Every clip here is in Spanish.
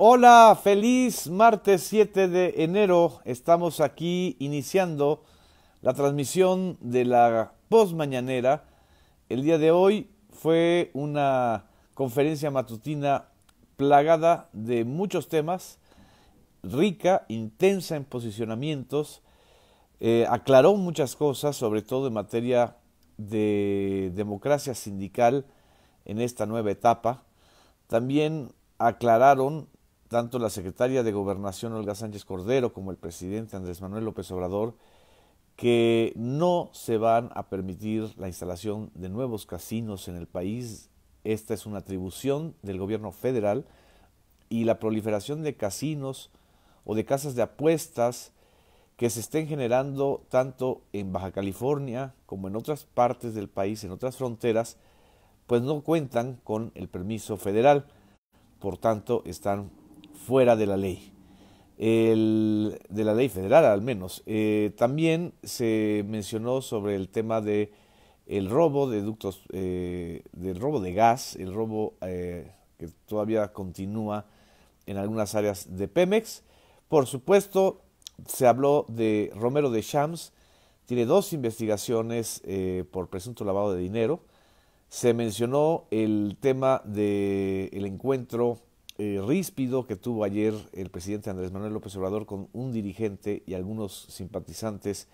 Hola, feliz martes 7 de enero. Estamos aquí iniciando la transmisión de la posmañanera, El día de hoy fue una conferencia matutina plagada de muchos temas, rica, intensa en posicionamientos, eh, aclaró muchas cosas, sobre todo en materia de democracia sindical en esta nueva etapa. También aclararon tanto la secretaria de Gobernación Olga Sánchez Cordero como el presidente Andrés Manuel López Obrador que no se van a permitir la instalación de nuevos casinos en el país. Esta es una atribución del gobierno federal y la proliferación de casinos o de casas de apuestas que se estén generando tanto en Baja California como en otras partes del país, en otras fronteras, pues no cuentan con el permiso federal. Por tanto, están fuera de la ley, de la ley federal al menos. Eh, también se mencionó sobre el tema de el robo de ductos, eh, del robo de gas, el robo eh, que todavía continúa en algunas áreas de Pemex. Por supuesto, se habló de Romero de Shams, tiene dos investigaciones por presunto lavado de dinero. Se mencionó el tema del el encuentro eh, ríspido que tuvo ayer el presidente Andrés Manuel López Obrador con un dirigente y algunos simpatizantes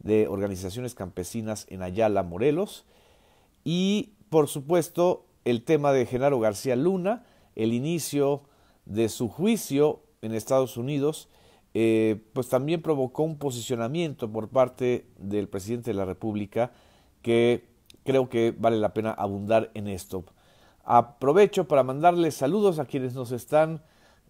de organizaciones campesinas en Ayala, Morelos. Y, por supuesto, el tema de Genaro García Luna, el inicio de su juicio en Estados Unidos, eh, pues también provocó un posicionamiento por parte del presidente de la República que creo que vale la pena abundar en esto. Aprovecho para mandarles saludos a quienes nos están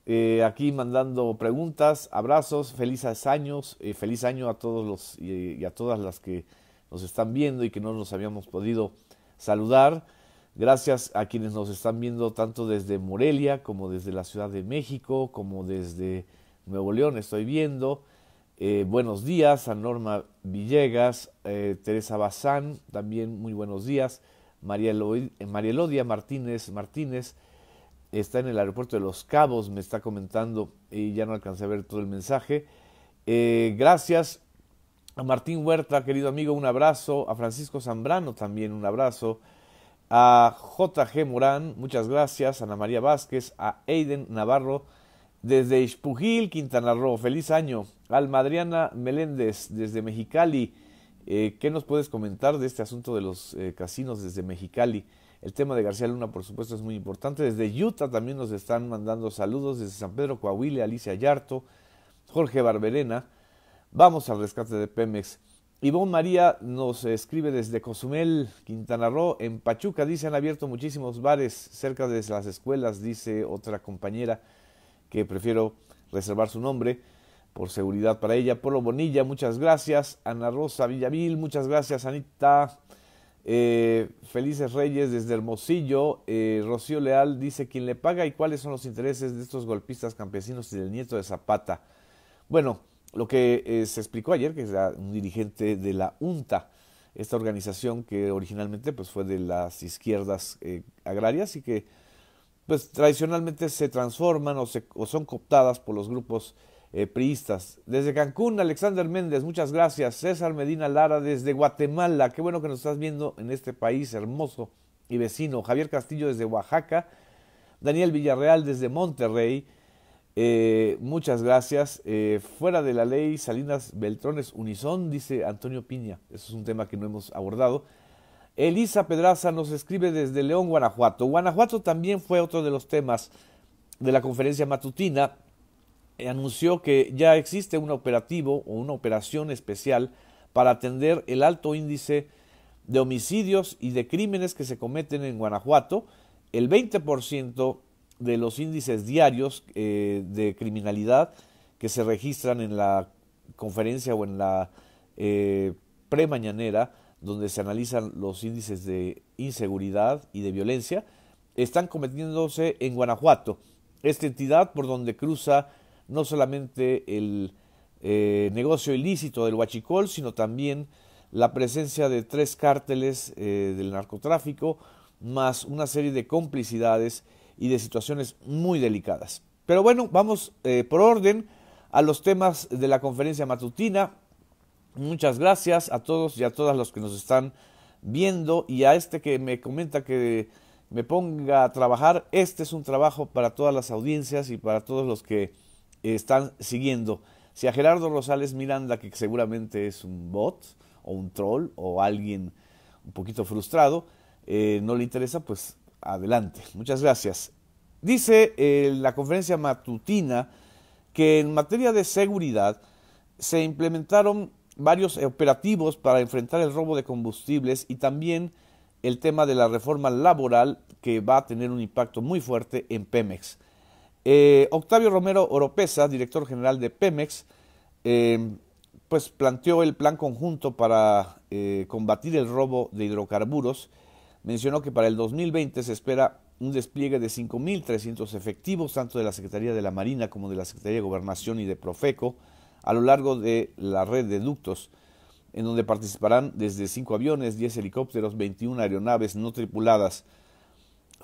eh, aquí mandando preguntas, abrazos, felices años, eh, feliz año a todos los y, a todas las que nos están viendo y que no nos habíamos podido saludar. Gracias a quienes nos están viendo tanto desde Morelia como desde la Ciudad de México, como desde Nuevo León, estoy viendo. Eh, buenos días a Norma Villegas, Teresa Bazán, también muy buenos días. Eh, María, Elodia Martínez Martínez está en el aeropuerto de Los Cabos, me está comentando y ya no alcancé a ver todo el mensaje. Eh, gracias a Martín Huerta, querido amigo, un abrazo. A Francisco Zambrano también un abrazo. A JG Morán, muchas gracias. Ana María Vázquez, a Aiden Navarro desde Ixpujil Quintana Roo. Feliz año. Madriana Meléndez desde Mexicali. Eh, ¿Qué nos puedes comentar de este asunto de los eh, casinos desde Mexicali? El tema de García Luna, por supuesto, es muy importante. Desde Utah también nos están mandando saludos, desde San Pedro Coahuila, Alicia Yarto, Jorge Barberena. Vamos al rescate de Pemex. Ivonne María nos escribe desde Cozumel, Quintana Roo, en Pachuca. Dice, han abierto muchísimos bares cerca de las escuelas, dice otra compañera que prefiero reservar su nombre por seguridad para ella. Polo Bonilla, muchas gracias. Ana Rosa Villavil, muchas gracias, Anita. Eh, Felices Reyes desde Hermosillo. Eh, Rocío Leal dice: ¿Quién le paga y cuáles son los intereses de estos golpistas campesinos y del nieto de Zapata? Bueno, lo que eh, se explicó ayer, que es un dirigente de la UNTA, esta organización que originalmente pues, fue de las izquierdas agrarias y que pues tradicionalmente se transforman o, se, o son cooptadas por los grupos eh, priistas. Desde Cancún, Alexander Méndez, muchas gracias. César Medina Lara, desde Guatemala, qué bueno que nos estás viendo en este país hermoso y vecino. Javier Castillo, desde Oaxaca. Daniel Villarreal, desde Monterrey. Eh, muchas gracias. Eh, fuera de la ley, Salinas Beltrones Unison, dice Antonio Piña. Eso es un tema que no hemos abordado. Elisa Pedraza nos escribe desde León, Guanajuato. Guanajuato también fue otro de los temas de la conferencia matutina eh, anunció que ya existe un operativo o una operación especial para atender el alto índice de homicidios y de crímenes que se cometen en Guanajuato, el 20% de los índices diarios eh, de criminalidad que se registran en la conferencia o en la eh, premañanera, donde se analizan los índices de inseguridad y de violencia, están cometiéndose en Guanajuato, esta entidad por donde cruza no solamente el eh, negocio ilícito del huachicol, sino también la presencia de tres cárteles eh, del narcotráfico, más una serie de complicidades y de situaciones muy delicadas. Pero bueno, vamos eh, por orden a los temas de la conferencia matutina. Muchas gracias a todos y a todas los que nos están viendo y a este que me comenta que me ponga a trabajar. Este es un trabajo para todas las audiencias y para todos los que están siguiendo. Si a Gerardo Rosales Miranda, que seguramente es un bot o un troll o alguien un poquito frustrado, eh, no le interesa, pues adelante. Muchas gracias. Dice eh, la conferencia matutina que en materia de seguridad se implementaron varios operativos para enfrentar el robo de combustibles y también el tema de la reforma laboral que va a tener un impacto muy fuerte en Pemex. Eh, Octavio Romero Oropesa, director general de Pemex, eh, pues planteó el plan conjunto para eh, combatir el robo de hidrocarburos. Mencionó que para el 2020 se espera un despliegue de 5.300 efectivos, tanto de la Secretaría de la Marina como de la Secretaría de Gobernación y de Profeco, a lo largo de la red de ductos, en donde participarán desde 5 aviones, 10 helicópteros, 21 aeronaves no tripuladas,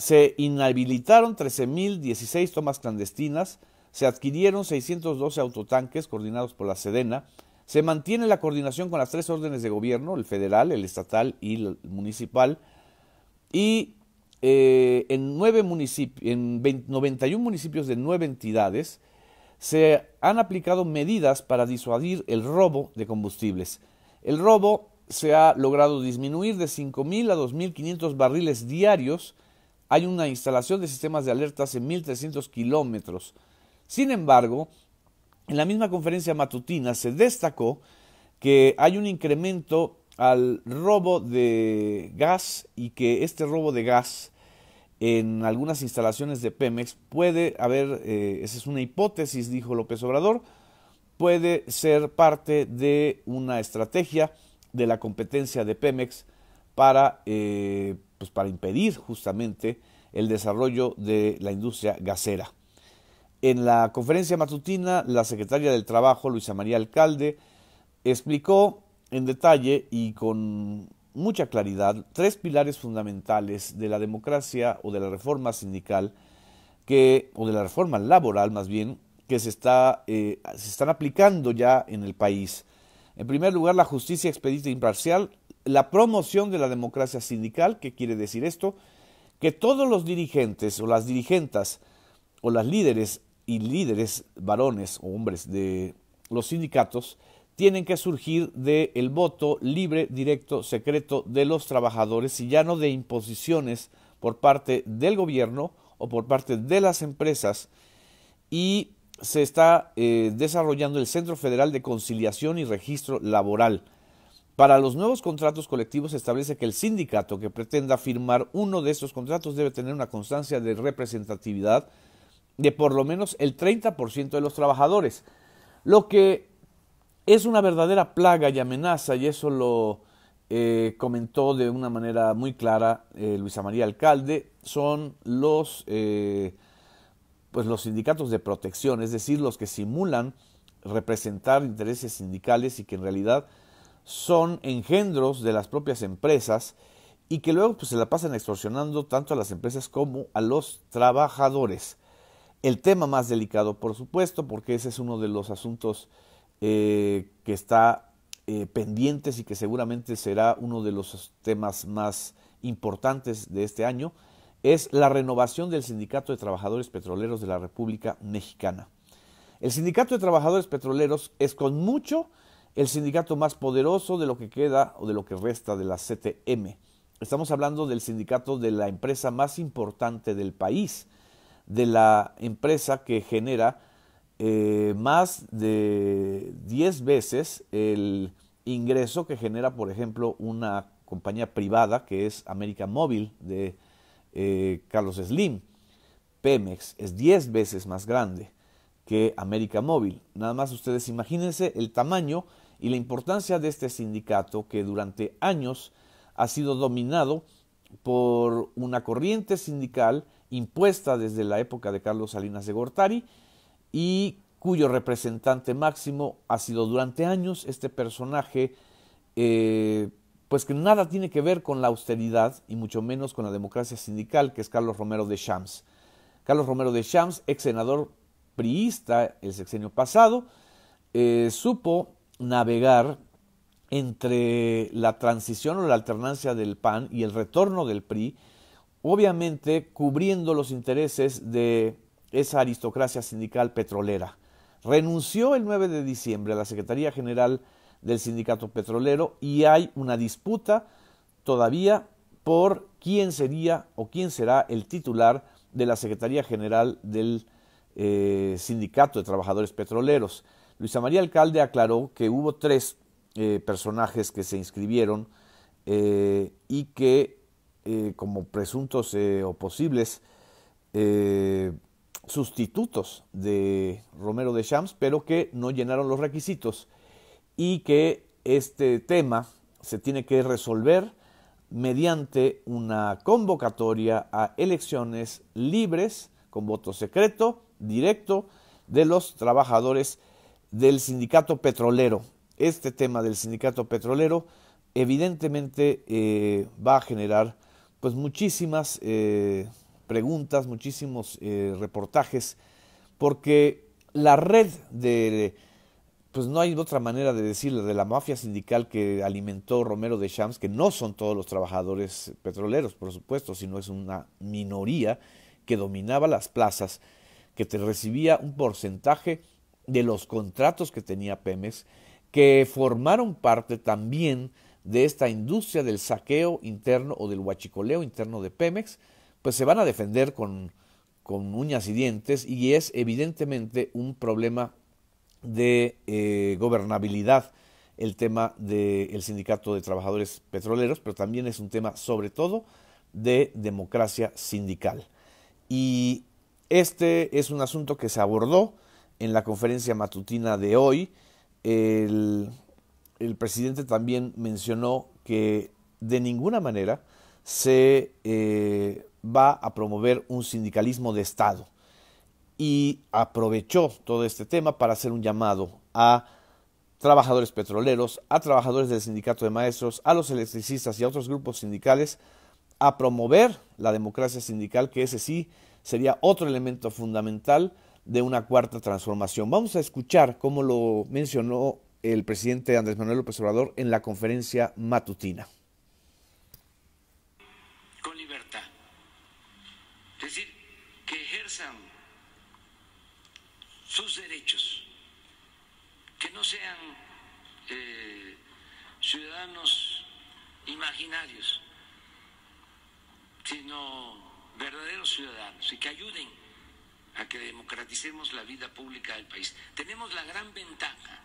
se inhabilitaron 13.016 tomas clandestinas, se adquirieron 612 autotanques coordinados por la Sedena, se mantiene la coordinación con las tres órdenes de gobierno, el federal, el estatal y el municipal, y eh, en, nueve en 91 municipios de nueve entidades se han aplicado medidas para disuadir el robo de combustibles. El robo se ha logrado disminuir de 5.000 a 2.500 barriles diarios, hay una instalación de sistemas de alertas en 1.300 kilómetros. Sin embargo, en la misma conferencia matutina se destacó que hay un incremento al robo de gas y que este robo de gas en algunas instalaciones de Pemex puede haber, eh, esa es una hipótesis, dijo López Obrador, puede ser parte de una estrategia de la competencia de Pemex para eh, pues, para impedir justamente el desarrollo de la industria gasera. En la conferencia matutina, la secretaria del Trabajo, Luisa María Alcalde, explicó en detalle y con mucha claridad tres pilares fundamentales de la democracia o de la reforma sindical que, o de la reforma laboral más bien que se, está, eh, se están aplicando ya en el país. En primer lugar, la justicia expedita e imparcial, la promoción de la democracia sindical, ¿qué quiere decir esto? Que todos los dirigentes o las dirigentas o las líderes y líderes varones o hombres de los sindicatos tienen que surgir del voto libre, directo, secreto de los trabajadores y ya no de imposiciones por parte del gobierno o por parte de las empresas y se está eh, desarrollando el Centro Federal de Conciliación y Registro Laboral, para los nuevos contratos colectivos se establece que el sindicato que pretenda firmar uno de estos contratos debe tener una constancia de representatividad de por lo menos el 30% de los trabajadores, lo que es una verdadera plaga y amenaza, y eso lo eh, comentó de una manera muy clara eh, Luisa María Alcalde, son los, eh, pues los sindicatos de protección, es decir, los que simulan representar intereses sindicales y que en realidad son engendros de las propias empresas y que luego pues, se la pasan extorsionando tanto a las empresas como a los trabajadores. El tema más delicado, por supuesto, porque ese es uno de los asuntos eh, que está eh, pendientes y que seguramente será uno de los temas más importantes de este año, es la renovación del Sindicato de Trabajadores Petroleros de la República Mexicana. El Sindicato de Trabajadores Petroleros es con mucho el sindicato más poderoso de lo que queda o de lo que resta de la CTM. Estamos hablando del sindicato de la empresa más importante del país, de la empresa que genera eh, más de 10 veces el ingreso que genera, por ejemplo, una compañía privada que es América Móvil de eh, Carlos Slim. Pemex es 10 veces más grande que América Móvil. Nada más ustedes imagínense el tamaño y la importancia de este sindicato que durante años ha sido dominado por una corriente sindical impuesta desde la época de Carlos Salinas de Gortari y cuyo representante máximo ha sido durante años este personaje, eh, pues que nada tiene que ver con la austeridad y mucho menos con la democracia sindical, que es Carlos Romero de Shams. Carlos Romero de Shams, ex senador el sexenio pasado, eh, supo navegar entre la transición o la alternancia del PAN y el retorno del PRI, obviamente cubriendo los intereses de esa aristocracia sindical petrolera. Renunció el 9 de diciembre a la Secretaría General del Sindicato Petrolero y hay una disputa todavía por quién sería o quién será el titular de la Secretaría General del eh, sindicato de trabajadores petroleros. Luisa María Alcalde aclaró que hubo tres eh, personajes que se inscribieron eh, y que como presuntos o posibles sustitutos de Romero de Shams, pero que no llenaron los requisitos y que este tema se tiene que resolver mediante una convocatoria a elecciones libres con voto secreto directo de los trabajadores del sindicato petrolero. Este tema del sindicato petrolero evidentemente eh, va a generar pues muchísimas eh, preguntas, muchísimos eh, reportajes, porque la red de, pues no hay otra manera de decirlo, de la mafia sindical que alimentó Romero de Shams, que no son todos los trabajadores petroleros, por supuesto, sino es una minoría que dominaba las plazas que te recibía un porcentaje de los contratos que tenía Pemex, que formaron parte también de esta industria del saqueo interno o del huachicoleo interno de Pemex, pues se van a defender con, con uñas y dientes y es evidentemente un problema de eh, gobernabilidad el tema del sindicato de trabajadores petroleros, pero también es un tema sobre todo de democracia sindical. Y este es un asunto que se abordó en la conferencia matutina de hoy. El, presidente también mencionó que de ninguna manera se eh, va a promover un sindicalismo de Estado y aprovechó todo este tema para hacer un llamado a trabajadores petroleros, a trabajadores del sindicato de maestros, a los electricistas y a otros grupos sindicales a promover la democracia sindical, que ese sí sería otro elemento fundamental de una cuarta transformación. Vamos a escuchar cómo lo mencionó el presidente Andrés Manuel López Obrador en la conferencia matutina. Con libertad. Es decir, que ejerzan sus derechos, que no sean eh, ciudadanos imaginarios, sino verdaderos ciudadanos y que ayuden a que democraticemos la vida pública del país. Tenemos la gran ventaja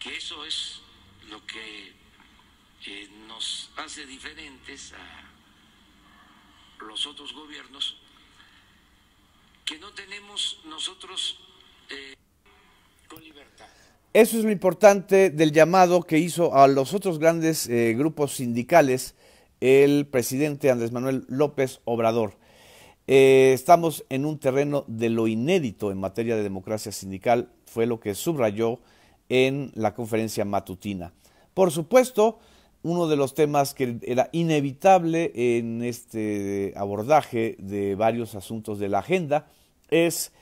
que eso es lo que eh, nos hace diferentes a los otros gobiernos, que no tenemos nosotros eh, con libertad. Eso es lo importante del llamado que hizo a los otros grandes eh, grupos sindicales el presidente Andrés Manuel López Obrador. Eh, estamos en un terreno de lo inédito en materia de democracia sindical, fue lo que subrayó en la conferencia matutina. Por supuesto, uno de los temas que era inevitable en este abordaje de varios asuntos de la agenda es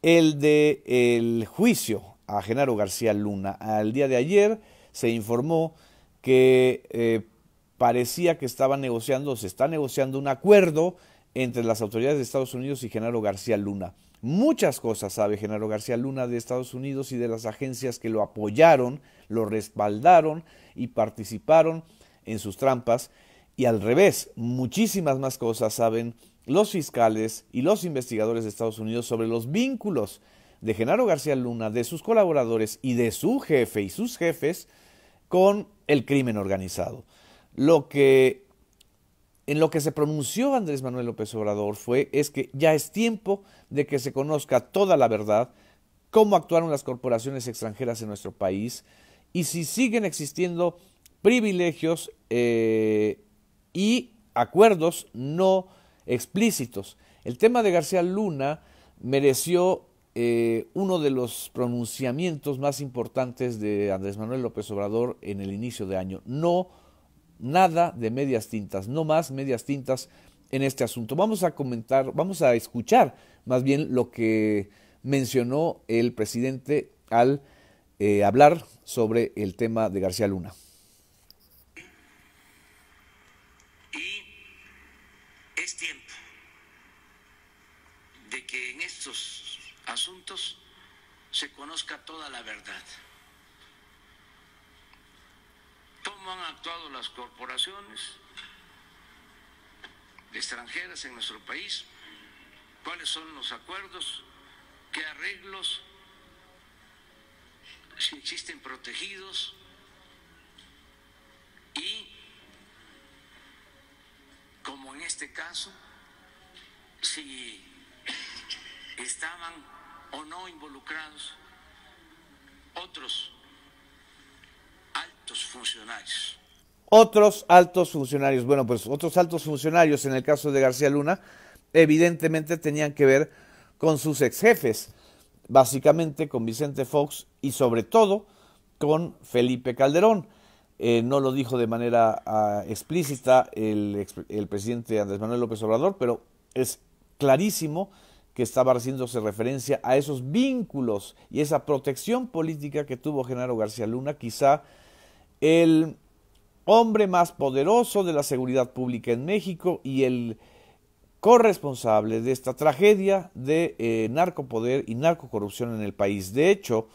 el de el juicio a Genaro García Luna. Al día de ayer se informó que eh, parecía que estaban negociando, se está negociando un acuerdo entre las autoridades de Estados Unidos y Genaro García Luna. Muchas cosas sabe Genaro García Luna de Estados Unidos y de las agencias que lo apoyaron, lo respaldaron y participaron en sus trampas. Y al revés, muchísimas más cosas saben los fiscales y los investigadores de Estados Unidos sobre los vínculos de Genaro García Luna, de sus colaboradores y de su jefe y sus jefes con el crimen organizado lo que en lo que se pronunció Andrés Manuel López Obrador fue es que ya es tiempo de que se conozca toda la verdad, cómo actuaron las corporaciones extranjeras en nuestro país y si siguen existiendo privilegios eh, y acuerdos no explícitos. El tema de García Luna mereció eh, uno de los pronunciamientos más importantes de Andrés Manuel López Obrador en el inicio de año. No nada de medias tintas, no más medias tintas en este asunto. Vamos a comentar, vamos a escuchar más bien lo que mencionó el presidente al eh, hablar sobre el tema de García Luna. Y es tiempo de que en estos asuntos se conozca toda la verdad cómo han actuado las corporaciones extranjeras en nuestro país, cuáles son los acuerdos, qué arreglos, si existen protegidos y, como en este caso, si estaban o no involucrados otros altos funcionarios. Otros altos funcionarios, bueno, pues otros altos funcionarios en el caso de García Luna, evidentemente tenían que ver con sus ex jefes, básicamente con Vicente Fox y sobre todo con Felipe Calderón. Eh, no lo dijo de manera ah, explícita el, el, presidente Andrés Manuel López Obrador, pero es clarísimo que estaba haciéndose referencia a esos vínculos y esa protección política que tuvo Genaro García Luna, quizá el hombre más poderoso de la seguridad pública en México y el corresponsable de esta tragedia de eh, narcopoder y narcocorrupción en el país. De hecho,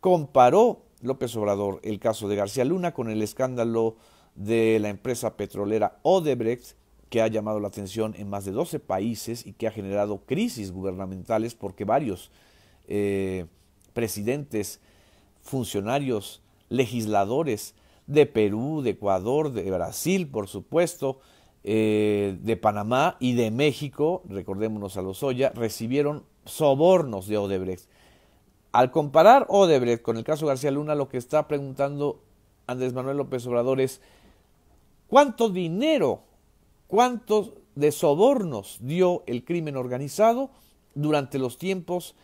comparó López Obrador el caso de García Luna con el escándalo de la empresa petrolera Odebrecht, que ha llamado la atención en más de 12 países y que ha generado crisis gubernamentales porque varios eh, presidentes, funcionarios, legisladores, de Perú, de Ecuador, de Brasil, por supuesto, eh, de Panamá y de México, recordémonos a los Oya, recibieron sobornos de Odebrecht. Al comparar Odebrecht con el caso García Luna, lo que está preguntando Andrés Manuel López Obrador es cuánto dinero, cuántos de sobornos dio el crimen organizado durante los tiempos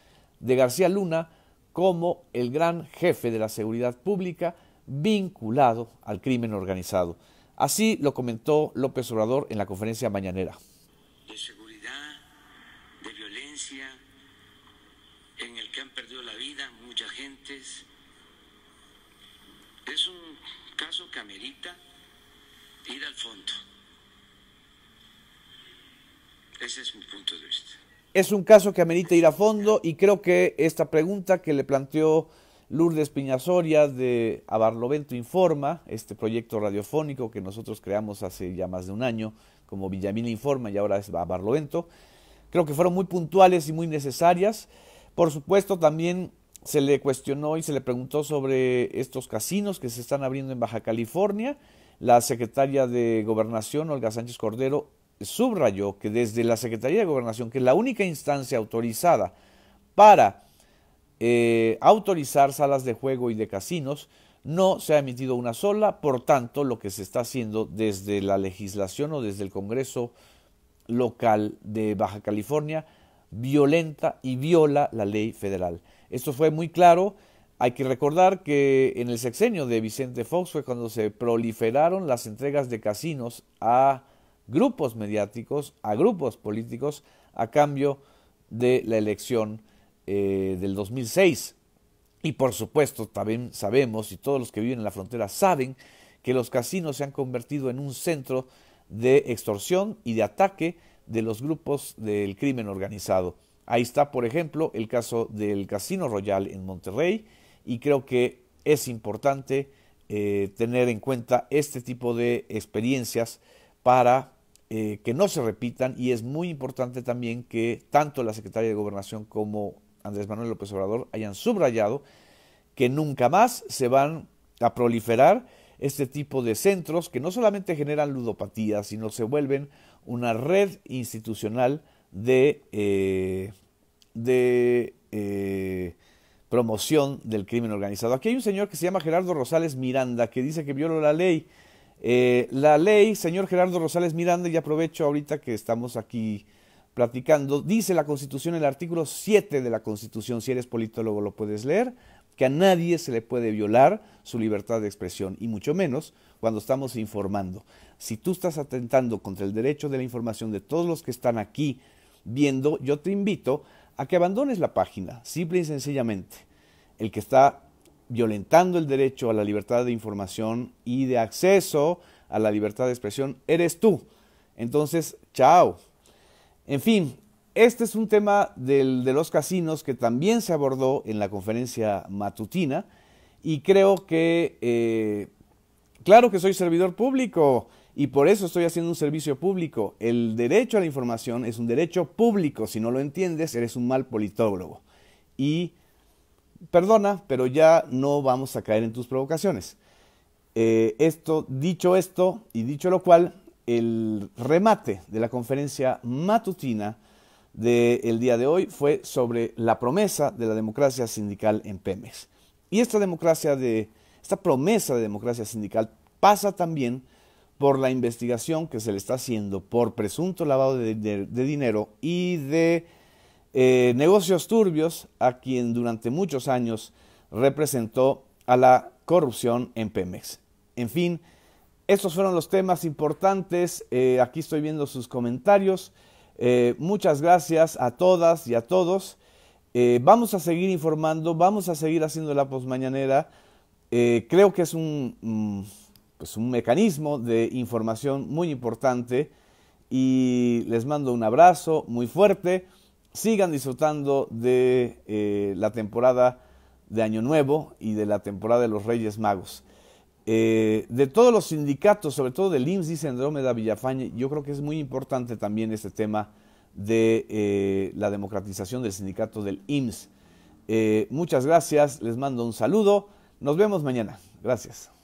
de García Luna como el gran jefe de la seguridad pública vinculado al crimen organizado. Así lo comentó López Obrador en la conferencia mañanera. De seguridad, de violencia, en el que han perdido la vida muchas gentes. Es un caso que amerita ir al fondo. Ese es mi punto de vista. Es un caso que amerita ir a fondo y creo que esta pregunta que le planteó Lourdes Piñasoria de Abarlovento Informa, este proyecto radiofónico que nosotros creamos hace ya más de un año, como Villamil Informa y ahora es Abarlovento. Creo que fueron muy puntuales y muy necesarias. Por supuesto, también se le cuestionó y se le preguntó sobre estos casinos que se están abriendo en Baja California. La secretaria de Gobernación, Olga Sánchez Cordero, subrayó que desde la Secretaría de Gobernación, que es la única instancia autorizada para eh, autorizar salas de juego y de casinos, no se ha emitido una sola, por tanto, lo que se está haciendo desde la legislación o desde el Congreso local de Baja California violenta y viola la ley federal. Esto fue muy claro. Hay que recordar que en el sexenio de Vicente Fox fue cuando se proliferaron las entregas de casinos a grupos mediáticos, a grupos políticos, a cambio de la elección eh, del 2006. Y por supuesto, también sabemos, y todos los que viven en la frontera saben, que los casinos se han convertido en un centro de extorsión y de ataque de los grupos del crimen organizado. Ahí está, por ejemplo, el caso del Casino Royal en Monterrey y creo que es importante eh, tener en cuenta este tipo de experiencias para eh, que no se repitan y es muy importante también que tanto la Secretaría de Gobernación como Andrés Manuel López Obrador hayan subrayado que nunca más se van a proliferar este tipo de centros que no solamente generan ludopatía, sino se vuelven una red institucional de, eh, de eh, promoción del crimen organizado. Aquí hay un señor que se llama Gerardo Rosales Miranda, que dice que violó la ley. Eh, la ley, señor Gerardo Rosales Miranda, y aprovecho ahorita que estamos aquí platicando. Dice la Constitución, el artículo 7 de la Constitución, si eres politólogo lo puedes leer, que a nadie se le puede violar su libertad de expresión, y mucho menos cuando estamos informando. Si tú estás atentando contra el derecho de la información de todos los que están aquí viendo, yo te invito a que abandones la página, simple y sencillamente. El que está violentando el derecho a la libertad de información y de acceso a la libertad de expresión eres tú. Entonces, chao, en fin, este es un tema de los casinos que también se abordó en la conferencia matutina y creo que, eh, claro que soy servidor público y por eso estoy haciendo un servicio público. El derecho a la información es un derecho público. Si no lo entiendes, eres un mal politólogo. Y perdona, pero ya no vamos a caer en tus provocaciones. Eh, esto, dicho esto y dicho lo cual, el remate de la conferencia matutina del día de hoy fue sobre la promesa de la democracia sindical en Pemex. Y esta democracia de esta promesa de democracia sindical pasa también por la investigación que se le está haciendo por presunto lavado de, dinero y de eh, negocios turbios a quien durante muchos años representó a la corrupción en Pemex. En fin, estos fueron los temas importantes. Eh, aquí estoy viendo sus comentarios. Eh, muchas gracias a todas y a todos. Eh, vamos a seguir informando, vamos a seguir haciendo la posmañanera. creo que es un, mm, pues un mecanismo de información muy importante y les mando un abrazo muy fuerte. Sigan disfrutando de la temporada de Año Nuevo y de la temporada de los Reyes Magos. Eh, de todos los sindicatos, sobre todo del IMSS, dice Andrómeda Villafañe, yo creo que es muy importante también este tema de eh, la democratización del sindicato del IMSS. Eh, muchas gracias, les mando un saludo, nos vemos mañana, gracias.